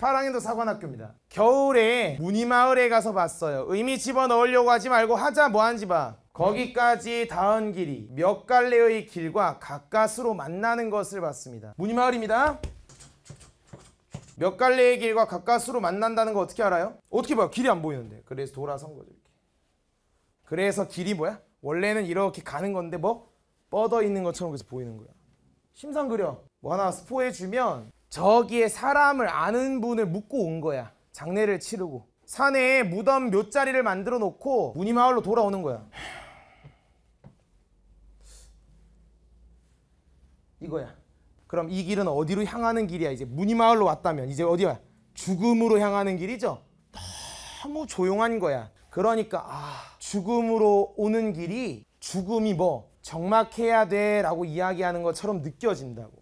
파랑이도 사관학교입니다 겨울에 무늬마을에 가서 봤어요 의미 집어넣으려고 하지 말고 하자 뭐한지 봐 거기까지 닿은 길이 몇 갈래의 길과 가까스로 만나는 것을 봤습니다 무늬마을입니다 몇 갈래의 길과 가까스로 만난다는 거 어떻게 알아요? 어떻게 봐요? 길이 안 보이는데 그래서 돌아선 거죠 이렇게. 그래서 길이 뭐야? 원래는 이렇게 가는 건데 뭐? 뻗어 있는 것처럼 그래 보이는 거야 심상 그려 뭐 하나 스포해주면 저기에 사람을 아는 분을 묻고 온 거야. 장례를 치르고. 산에 무덤 몇 자리를 만들어 놓고 문이 마을로 돌아오는 거야. 이거야. 그럼 이 길은 어디로 향하는 길이야? 이제 무늬 마을로 왔다면 이제 어디야? 죽음으로 향하는 길이죠. 너무 조용한 거야. 그러니까 아, 죽음으로 오는 길이 죽음이 뭐 정막해야 돼라고 이야기하는 것처럼 느껴진다고.